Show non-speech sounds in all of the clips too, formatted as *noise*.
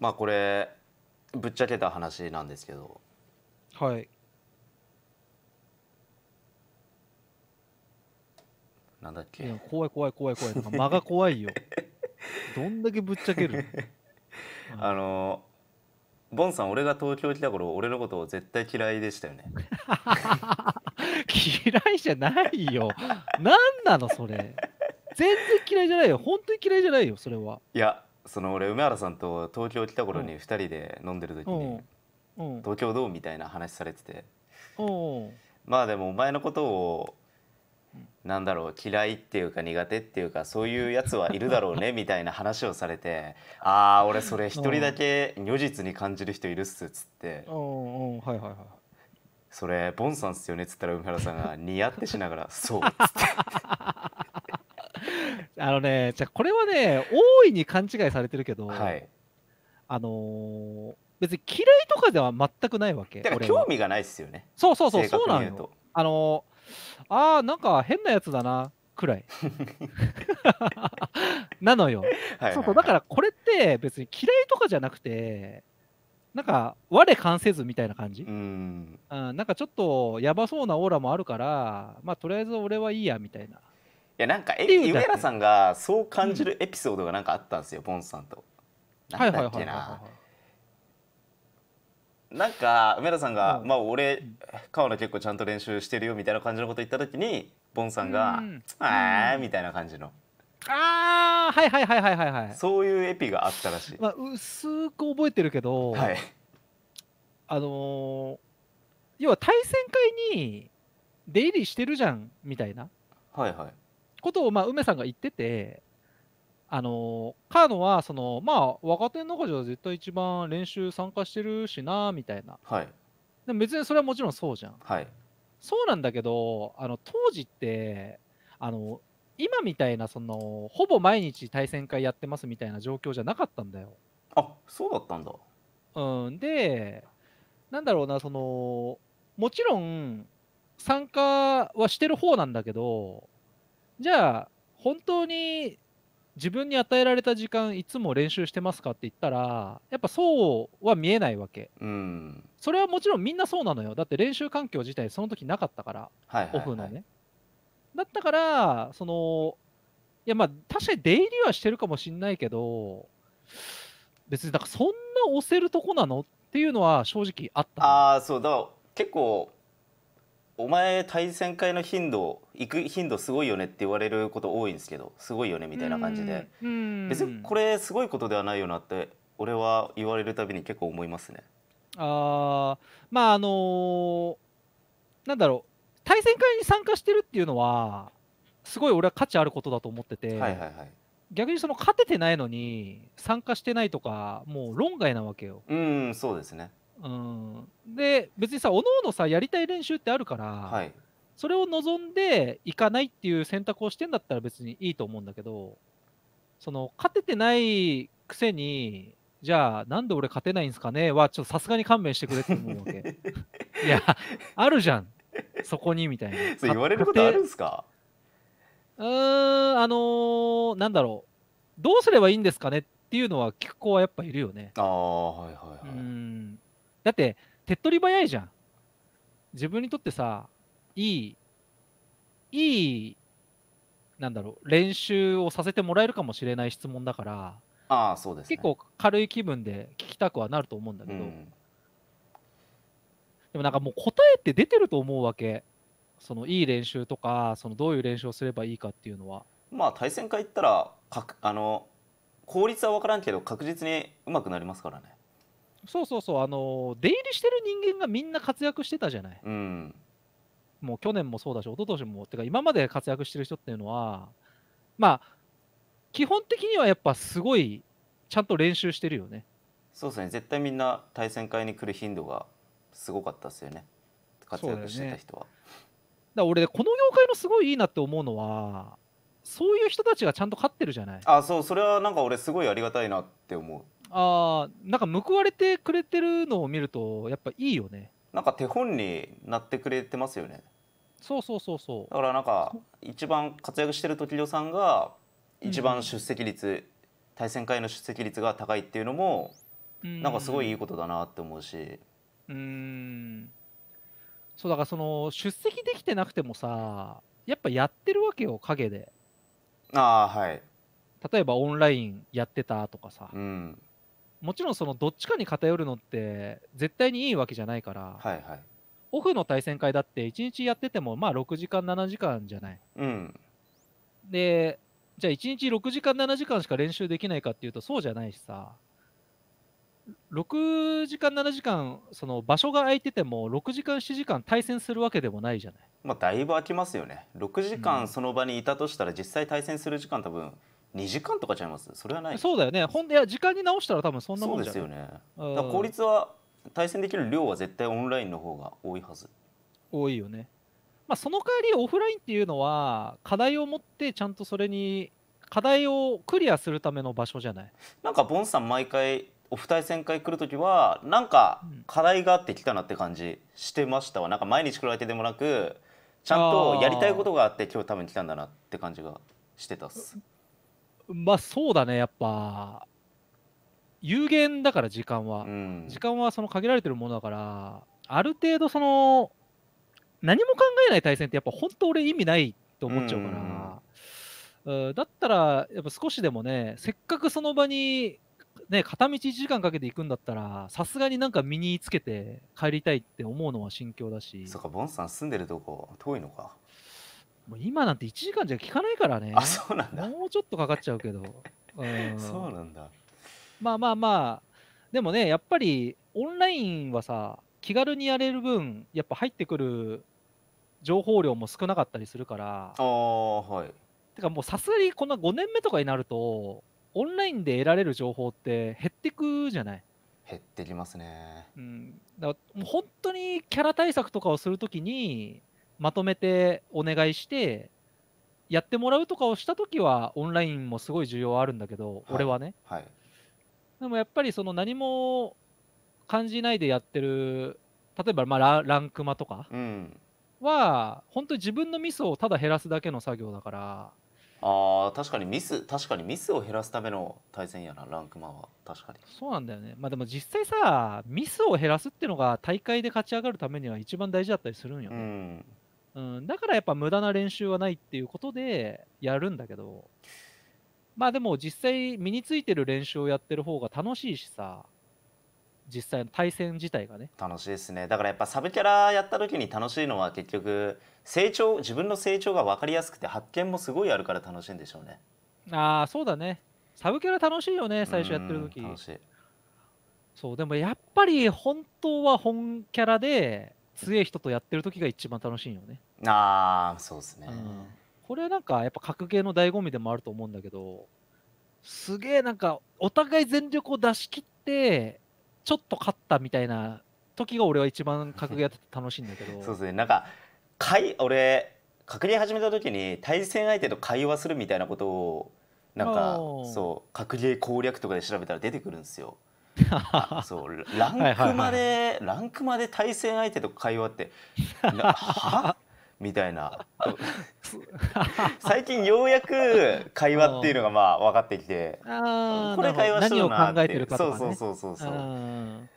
まあこれぶっちゃけた話なんですけどはいなんだっいけや怖い怖い怖い怖いなんか間が怖いよ *laughs* どんだけぶっちゃけるあのボンさん俺が東京来た頃俺のことを絶対嫌いでしたよね *laughs* 嫌いじゃないよ。何なのそれ。全然嫌いじゃないよ。本当に嫌いじゃないよ、それは。いやその俺梅原さんと東京来た頃に2人で飲んでる時に「東京どう?」みたいな話されててまあでもお前のことをなんだろう嫌いっていうか苦手っていうかそういうやつはいるだろうね *laughs* みたいな話をされてああ俺それ一人だけ如実に感じる人いるっすっつってそれボンさんっすよねっつったら梅原さんがニヤってしながらそうっつってあのね、じゃこれはね、大いに勘違いされてるけど、はい、あのー、別に嫌いとかでは全くないわけ。だから興味がないですよね。そうそうそう、そうなのあのー、あー、なんか変なやつだな、くらい。*laughs* なのよ。はい、そうそう、だからこれって別に嫌いとかじゃなくて、なんか我関せずみたいな感じ、うん、うん、なんかちょっとやばそうなオーラもあるからまあとりあえず俺はいいやみたいなやなんかえ夢らさんがそう感じるエピソードがなんかあったんですよ、ボンさんと。なんだっけな。なんか梅田さんが「まあ俺川野結構ちゃんと練習してるよ」みたいな感じのこと言った時にボンさんが「ああ」みたいな感じの。ああはいはいはいはいはいはいそういうエピがあったらしい、まあ、薄く覚えてるけど、はい、あの要は対戦会に出入りしてるじゃんみたいなはいはいことを、まあ、梅さんが言ってて、あのカーノはその、まあ、若手の中じゃ絶対一番練習参加してるしなみたいな、はい、でも別にそれはもちろんそうじゃん、はい、そうなんだけどあの当時ってあの今みたいなそのほぼ毎日対戦会やってますみたいな状況じゃなかったんだよあそうだったんだうんでなんだろうなそのもちろん参加はしてる方なんだけどじゃあ本当に自分に与えられた時間いつも練習してますかって言ったらやっぱそうは見えないわけ、うん、それはもちろんみんなそうなのよだって練習環境自体その時なかったから、はいはいはい、オフのねだったからそのいやまあ確かに出入りはしてるかもしんないけど別になんかそんな押せるとこなのっていうのは正直あったああそうだから結構お前対戦会の頻度行く頻度すごいよねって言われること多いんですけどすごいよねみたいな感じで別にこれすごいことではないよなって俺は言われるたびに結構思いますね。あまああのー、なんだろう対戦会に参加してるっていうのはすごい俺は価値あることだと思ってて、はいはいはい、逆にその勝ててないのに参加してないとかもう論外なわけよ。うんそうですねうん、で別にさおのおのさやりたい練習ってあるから、はい、それを望んでいかないっていう選択をしてんだったら別にいいと思うんだけどその勝ててないくせにじゃあなんで俺勝てないんですかねはちょっとさすがに勘弁してくれって思うわけ *laughs* いやあるじゃんそこにみたいなそう言われることあるんすかうーんあのー、なんだろうどうすればいいんですかねっていうのは聞く子はやっぱいるよねああはいはいはいうんだって手っ取り早いじゃん自分にとってさいいいいなんだろう練習をさせてもらえるかもしれない質問だからあそうです、ね、結構軽い気分で聞きたくはなると思うんだけど、うん、でもなんかもう答えって出てると思うわけそのいい練習とかそのどういう練習をすればいいかっていうのはまあ対戦会行ったらかあの効率は分からんけど確実にうまくなりますからねそうそうそう、あの出入りしてる人間がみんな活躍してたじゃない。うん、もう去年もそうだし、一昨年も、てか今まで活躍してる人っていうのは、まあ、基本的にはやっぱすごい、ちゃんと練習してるよね。そうですね、絶対みんな対戦会に来る頻度がすごかったですよね、活躍してた人は。だ俺この業界のすごいいいなって思うのはそういう人たちがちゃんと勝ってるじゃないあそうそれはなんか俺すごいありがたいなって思う。ああ、なんか報われてくれてるのを見ると、やっぱいいよね。なんか手本になってくれてますよね。そうそうそうそう。だからなんか一番活躍してる時代さんが一番出席率、うん対戦会の出席率が高いっていうのも、なんかすごいいいことだなって思うし。うん。そうだからその出席できてなくてもさ、やっぱやってるわけよ陰で。ああはい。例えばオンラインやってたとかさ。うん。もちろんそのどっちかに偏るのって絶対にいいわけじゃないから、はいはい、オフの対戦会だって1日やっててもまあ6時間7時間じゃない、うん、でじゃあ1日6時間7時間しか練習できないかっていうとそうじゃないしさ6時間7時間その場所が空いてても6時間7時間対戦するわけでもないじゃないまあだいぶ空きますよね6時間その場にいたとしたら実際対戦する時間多分2時間とかちゃいますそれはないそうだよねほんいや時間に直したら多分そんなもんじゃないそうですよね、効率は対戦できる量は絶対オンラインの方が多いはず多いよねまあその代わりオフラインっていうのは課題を持ってちゃんとそれに課題をクリアするための場所じゃないなんかボンさん毎回オフ対戦会来る時はなんか課題があってきたなって感じしてましたわ、なんか毎日来るわけでもなくちゃんとやりたいことがあって今日多分来たんだなって感じがしてたっすまあそうだね、やっぱ、有限だから時間は。うん、時間はその限られてるものだから、ある程度その、何も考えない対戦ってやっぱ本当俺意味ないと思っちゃうから、うん、だったらやっぱ少しでもね、せっかくその場に、ね、片道1時間かけて行くんだったら、さすがになんか身につけて帰りたいって思うのは心境だし。そっか、ボンさん住んでるとこ遠いのか。もう今なんて1時間じゃ効かないからね。あ、そうなんだ。もうちょっとかかっちゃうけど。*laughs* うん、そうなんだ。まあまあまあ、でもね、やっぱりオンラインはさ、気軽にやれる分、やっぱ入ってくる情報量も少なかったりするから。ああ、はい。てかもうさすがにこんな5年目とかになると、オンラインで得られる情報って減ってくじゃない減ってきますね。うん。だからもう本当にキャラ対策とかをするときに、まとめてお願いしてやってもらうとかをした時はオンラインもすごい需要あるんだけど、はい、俺はね、はい、でもやっぱりその何も感じないでやってる例えばまあラランクマとかは、うん、本当に自分のミスをただ減らすだけの作業だからあ確かにミス確かにミスを減らすための対戦やなランクマは確かにそうなんだよねまあでも実際さミスを減らすっていうのが大会で勝ち上がるためには一番大事だったりするんよね、うんうん、だからやっぱ無駄な練習はないっていうことでやるんだけど、まあでも実際身についてる練習をやってる方が楽しいしさ、実際の対戦自体がね。楽しいですね。だからやっぱサブキャラやった時に楽しいのは結局、成長、自分の成長が分かりやすくて発見もすごいあるから楽しいんでしょうね。ああ、そうだね。サブキャラ楽しいよね、最初やってる時。楽しい。そう、でもやっぱり本当は本キャラで強い人とやってる時が一番楽しいよね。ああそうですね、うん、これなんかやっぱ格ゲーの醍醐味でもあると思うんだけどすげえなんかお互い全力を出し切ってちょっと勝ったみたいな時が俺は一番格ゲーやってて楽しいんだけどそうですねなんかかい俺格ゲー始めた時に対戦相手と会話するみたいなことをなんかそう格ゲー攻略とかで調べたら出てくるんですよ。*laughs* そうランクまで、ランクまで対戦相手と会話って *laughs* はみたいな *laughs* 最近ようやく会話っていうのがまあ分かってきてこれ会話しとるなって、ね、そうそうそうそうそう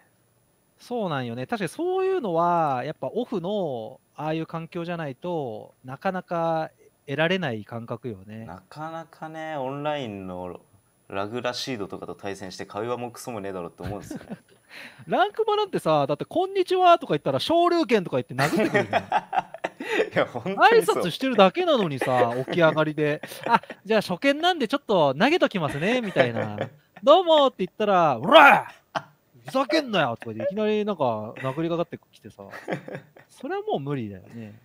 そうなんよね確かにそういうのはやっぱオフのああいう環境じゃないとなかなか得られない感覚よねなかなかねオンラインのラグラシードとかと対戦して会話もクソもねえだろって思うんですよ、ね、*laughs* ランクマなんてさだって「こんにちは」とか言ったら「昇竜拳」とか言って殴ってくるよ *laughs* いや、本当挨拶。してるだけなのにさ、*laughs* 起き上がりで、あじゃあ初見なんでちょっと投げときますね、みたいな。どうもって言ったら、うらふざけんなよとかでいきなりなんか殴りかかってきてさ、それはもう無理だよね。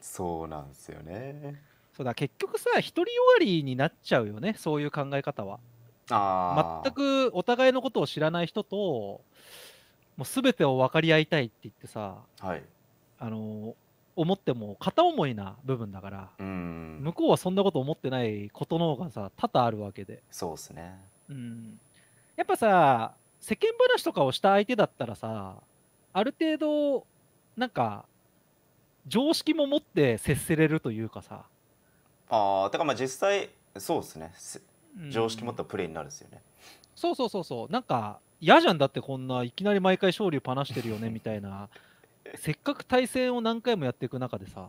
そうなんですよね。そうだ、結局さ、一人終わりになっちゃうよね、そういう考え方は。ああ。全。くお互いのことを知らない人と、もう全てを分かり合いたいって言ってさ、はい。あの思っても片思いな部分だから、うん、向こうはそんなこと思ってないことの方がさ多々あるわけでそうっすね、うん、やっぱさ世間話とかをした相手だったらさある程度なんか常識も持って接せれるというかさああだからまあ実際そうっすね常識持ったプレーになるんですよね、うん、そうそうそうそうなんか嫌じゃんだってこんないきなり毎回勝利をパしてるよねみたいなせっかく対戦を何回もやっていく中でさ、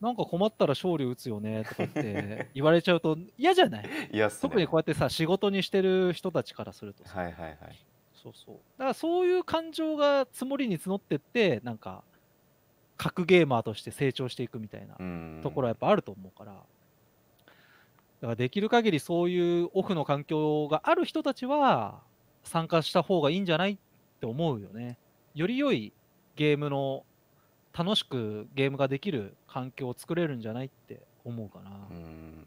なんか困ったら勝利打つよねとかって言われちゃうと嫌じゃないね、特にこうやってさ仕事にしてる人たちからするとはいはいはい、そうそうだからそういう感情が積もりに募ってってなんか格ゲーマーとして成長していくみたいなところはやっぱあると思うからだからできる限りそういうオフの環境がある人たちは参加した方がいいんじゃないって思うよねより良いゲームの楽しくゲームができる環境を作れるんじゃないって思うかな。うん